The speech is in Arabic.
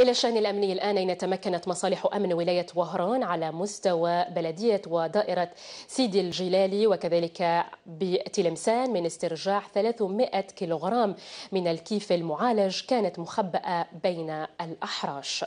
إلى الشأن الأمني الآن أين تمكنت مصالح أمن ولاية وهران على مستوى بلدية ودائرة سيدي الجلالي وكذلك بتلمسان من استرجاع 300 كيلوغرام من الكيف المعالج كانت مخبأة بين الأحراش